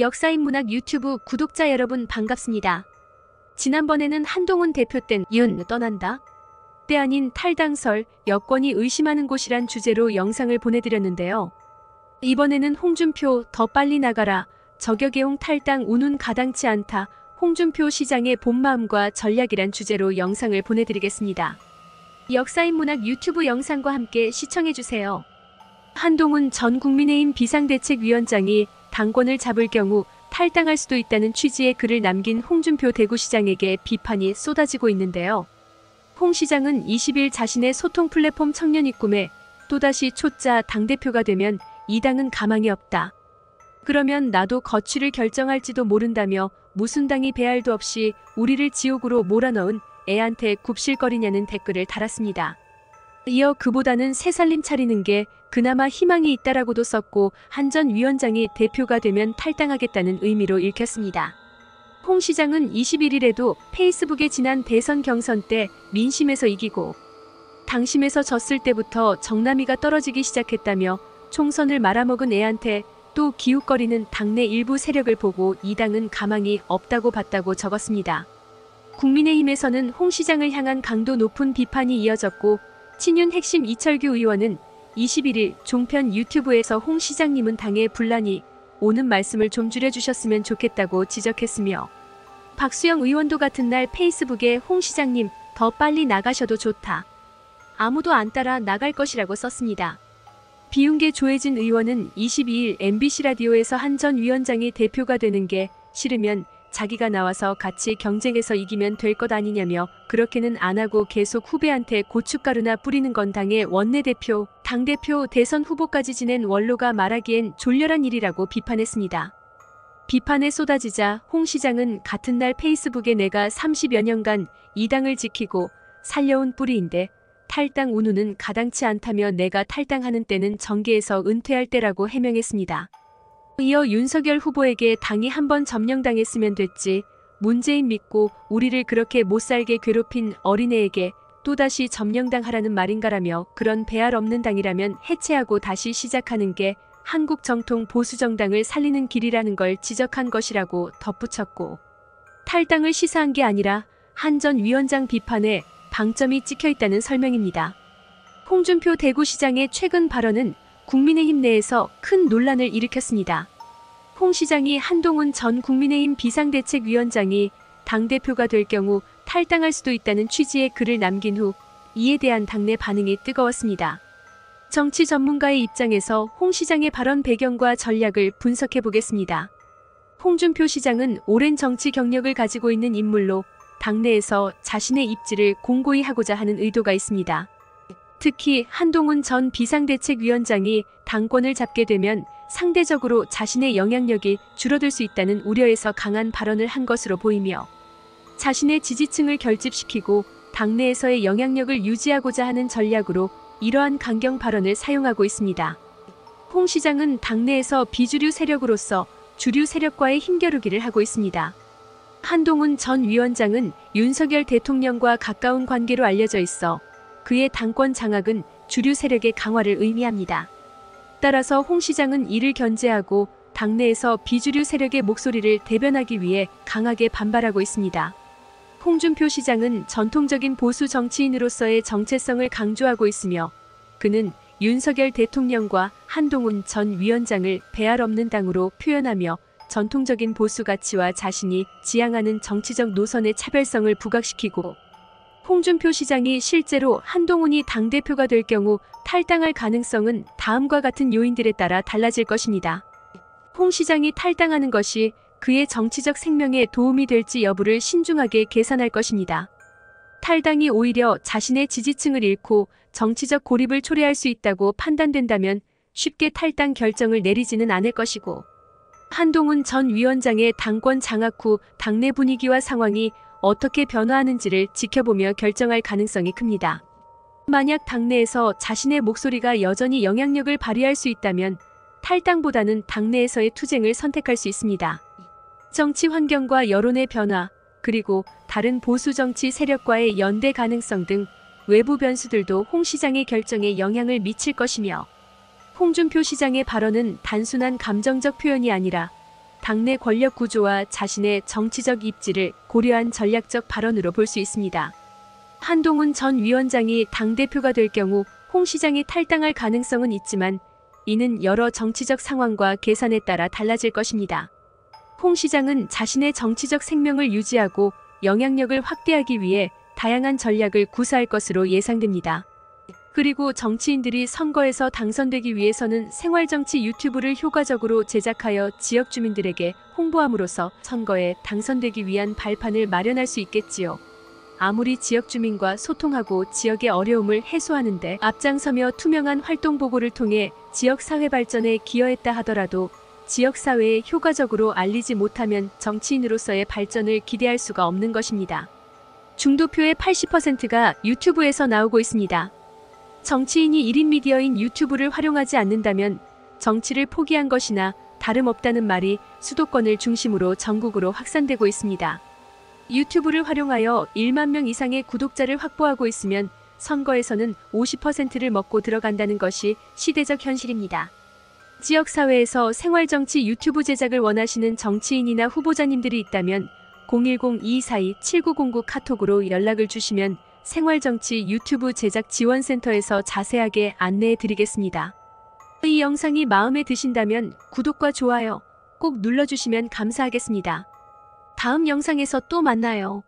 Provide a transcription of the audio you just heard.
역사인문학 유튜브 구독자 여러분 반갑습니다. 지난번에는 한동훈 대표 땐 윤 떠난다. 때 아닌 탈당설, 여권이 의심하는 곳이란 주제로 영상을 보내드렸는데요. 이번에는 홍준표 더 빨리 나가라, 저격의용 탈당 운운 가당치 않다, 홍준표 시장의 본마음과 전략이란 주제로 영상을 보내드리겠습니다. 역사인문학 유튜브 영상과 함께 시청해주세요. 한동훈 전 국민의힘 비상대책위원장이 당권을 잡을 경우 탈당할 수도 있다는 취지의 글을 남긴 홍준표 대구시장에게 비판이 쏟아지고 있는데요. 홍 시장은 20일 자신의 소통 플랫폼 청년이 꿈에 또다시 초짜 당대표가 되면 이 당은 가망이 없다. 그러면 나도 거취를 결정할지도 모른다며 무슨 당이 배알도 없이 우리를 지옥으로 몰아넣은 애한테 굽실거리냐는 댓글을 달았습니다. 이어 그보다는 새살림 차리는 게 그나마 희망이 있다라고도 썼고 한전 위원장이 대표가 되면 탈당하겠다는 의미로 읽혔습니다. 홍 시장은 21일에도 페이스북에 지난 대선 경선 때 민심에서 이기고 당심에서 졌을 때부터 정남이가 떨어지기 시작했다며 총선을 말아먹은 애한테 또 기웃거리는 당내 일부 세력을 보고 이 당은 가망이 없다고 봤다고 적었습니다. 국민의힘에서는 홍 시장을 향한 강도 높은 비판이 이어졌고 친윤 핵심 이철규 의원은 21일 종편 유튜브에서 홍 시장님은 당의 분란이 오는 말씀을 좀 줄여주셨으면 좋겠다고 지적했으며 박수영 의원도 같은 날 페이스북에 홍 시장님 더 빨리 나가셔도 좋다. 아무도 안 따라 나갈 것이라고 썼습니다. 비운계 조혜진 의원은 22일 MBC 라디오에서 한 전 위원장이 대표가 되는 게 싫으면 자기가 나와서 같이 경쟁에서 이기면 될 것 아니냐며 그렇게는 안 하고 계속 후배한테 고춧가루나 뿌리는 건 당의 원내대표, 당대표 대선 후보까지 지낸 원로가 말하기엔 졸렬한 일이라고 비판했습니다. 비판에 쏟아지자 홍 시장은 같은 날 페이스북에 내가 30여 년간 이 당을 지키고 살려온 뿌리인데 탈당 운우는 가당치 않다며 내가 탈당하는 때는 정계에서 은퇴할 때라고 해명했습니다. 이어 윤석열 후보에게 당이 한 번 점령당했으면 됐지. 문재인 믿고 우리를 그렇게 못살게 괴롭힌 어린애에게 또다시 점령당하라는 말인가라며 그런 배알 없는 당이라면 해체하고 다시 시작하는 게 한국 정통 보수 정당을 살리는 길이라는 걸 지적한 것이라고 덧붙였고 탈당을 시사한 게 아니라 한 전 위원장 비판에 방점이 찍혀 있다는 설명입니다. 홍준표 대구시장의 최근 발언은 국민의힘 내에서 큰 논란을 일으켰습니다. 홍 시장이 한동훈 전 국민의힘 비상대책위원장이 당대표가 될 경우 탈당할 수도 있다는 취지의 글을 남긴 후 이에 대한 당내 반응이 뜨거웠습니다. 정치 전문가의 입장에서 홍 시장의 발언 배경과 전략을 분석해 보겠습니다. 홍준표 시장은 오랜 정치 경력을 가지고 있는 인물로 당내에서 자신의 입지를 공고히 하고자 하는 의도가 있습니다. 특히 한동훈 전 비상대책위원장이 당권을 잡게 되면 상대적으로 자신의 영향력이 줄어들 수 있다는 우려에서 강한 발언을 한 것으로 보이며 자신의 지지층을 결집시키고 당내에서의 영향력을 유지하고자 하는 전략으로 이러한 강경 발언을 사용하고 있습니다. 홍 시장은 당내에서 비주류 세력으로서 주류 세력과의 힘겨루기를 하고 있습니다. 한동훈 전 위원장은 윤석열 대통령과 가까운 관계로 알려져 있어 그의 당권 장악은 주류 세력의 강화를 의미합니다. 따라서 홍 시장은 이를 견제하고 당내에서 비주류 세력의 목소리를 대변하기 위해 강하게 반발하고 있습니다. 홍준표 시장은 전통적인 보수 정치인으로서의 정체성을 강조하고 있으며 그는 윤석열 대통령과 한동훈 전 위원장을 배알 없는 당으로 표현하며 전통적인 보수 가치와 자신이 지향하는 정치적 노선의 차별성을 부각시키고 홍준표 시장이 실제로 한동훈이 당대표가 될 경우 탈당할 가능성은 다음과 같은 요인들에 따라 달라질 것입니다. 홍 시장이 탈당하는 것이 그의 정치적 생명에 도움이 될지 여부를 신중하게 계산할 것입니다. 탈당이 오히려 자신의 지지층을 잃고 정치적 고립을 초래할 수 있다고 판단된다면 쉽게 탈당 결정을 내리지는 않을 것이고 한동훈 전 위원장의 당권 장악 후 당내 분위기와 상황이 어떻게 변화하는지를 지켜보며 결정할 가능성이 큽니다. 만약 당내에서 자신의 목소리가 여전히 영향력을 발휘할 수 있다면 탈당보다는 당내에서의 투쟁을 선택할 수 있습니다. 정치 환경과 여론의 변화, 그리고 다른 보수 정치 세력과의 연대 가능성 등 외부 변수들도 홍 시장의 결정에 영향을 미칠 것이며 홍준표 시장의 발언은 단순한 감정적 표현이 아니라 당내 권력 구조와 자신의 정치적 입지를 고려한 전략적 발언으로 볼 수 있습니다. 한동훈 전 위원장이 당대표가 될 경우 홍 시장이 탈당할 가능성은 있지만 이는 여러 정치적 상황과 계산에 따라 달라질 것입니다. 홍 시장은 자신의 정치적 생명을 유지하고 영향력을 확대하기 위해 다양한 전략을 구사할 것으로 예상됩니다. 그리고 정치인들이 선거에서 당선되기 위해서는 생활정치 유튜브를 효과적으로 제작하여 지역 주민들에게 홍보함으로써 선거에 당선되기 위한 발판을 마련할 수 있겠지요. 아무리 지역 주민과 소통하고 지역의 어려움을 해소하는데 앞장서며 투명한 활동 보고를 통해 지역 사회 발전에 기여했다 하더라도 지역 사회에 효과적으로 알리지 못하면 정치인으로서의 발전을 기대할 수가 없는 것입니다. 중도표의 80%가 유튜브에서 나오고 있습니다. 정치인이 1인 미디어인 유튜브를 활용하지 않는다면 정치를 포기한 것이나 다름없다는 말이 수도권을 중심으로 전국으로 확산되고 있습니다. 유튜브를 활용하여 1만 명 이상의 구독자를 확보하고 있으면 선거에서는 50%를 먹고 들어간다는 것이 시대적 현실입니다. 지역사회에서 생활정치 유튜브 제작을 원하시는 정치인이나 후보자님들이 있다면 010-242-7909 카톡으로 연락을 주시면 생활정치 유튜브 제작 지원센터에서 자세하게 안내해 드리겠습니다. 이 영상이 마음에 드신다면 구독과 좋아요 꼭 눌러주시면 감사하겠습니다. 다음 영상에서 또 만나요.